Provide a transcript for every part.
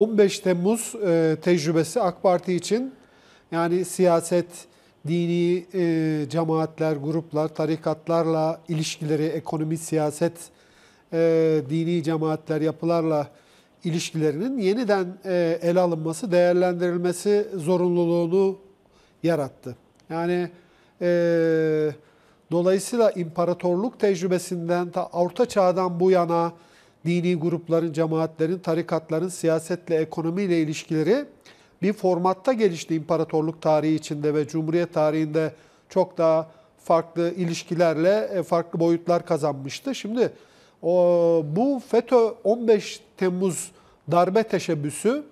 15 Temmuz e, tecrübesi AK Parti için yani siyaset, dini e, cemaatler, gruplar, tarikatlarla ilişkileri, ekonomi, siyaset, e, dini cemaatler, yapılarla ilişkilerinin yeniden e, ele alınması, değerlendirilmesi zorunluluğunu yarattı. Yani e, dolayısıyla imparatorluk tecrübesinden ta Orta Çağ'dan bu yana dini grupların, cemaatlerin, tarikatların siyasetle, ekonomiyle ilişkileri bir formatta gelişti imparatorluk tarihi içinde ve cumhuriyet tarihinde çok daha farklı ilişkilerle e, farklı boyutlar kazanmıştı. Şimdi o, bu FETÖ 15 Temmuz darbe teşebbüsü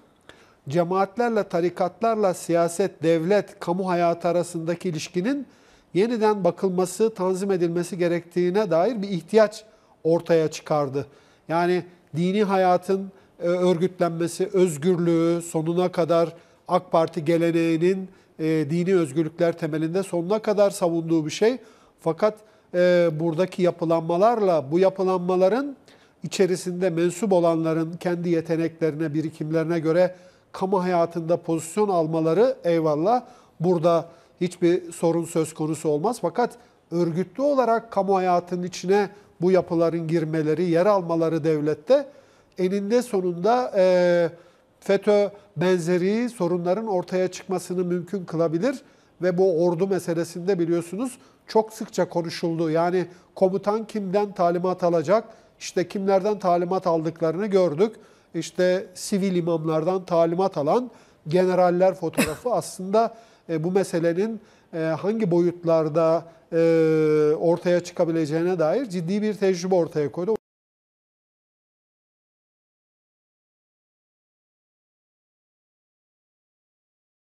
cemaatlerle, tarikatlarla siyaset, devlet, kamu hayatı arasındaki ilişkinin yeniden bakılması, tanzim edilmesi gerektiğine dair bir ihtiyaç ortaya çıkardı. Yani dini hayatın e, örgütlenmesi, özgürlüğü sonuna kadar AK Parti geleneğinin e, dini özgürlükler temelinde sonuna kadar savunduğu bir şey. Fakat e, buradaki yapılanmalarla bu yapılanmaların içerisinde mensup olanların kendi yeteneklerine, birikimlerine göre kamu hayatında pozisyon almaları eyvallah burada hiçbir sorun söz konusu olmaz. Fakat örgütlü olarak kamu hayatının içine bu yapıların girmeleri, yer almaları devlette eninde sonunda e, FETÖ benzeri sorunların ortaya çıkmasını mümkün kılabilir. Ve bu ordu meselesinde biliyorsunuz çok sıkça konuşuldu. Yani komutan kimden talimat alacak, İşte kimlerden talimat aldıklarını gördük. İşte sivil imamlardan talimat alan generaller fotoğrafı aslında e, bu meselenin e, hangi boyutlarda e, ortaya çıkabileceğine dair ciddi bir tecrübe ortaya koydu.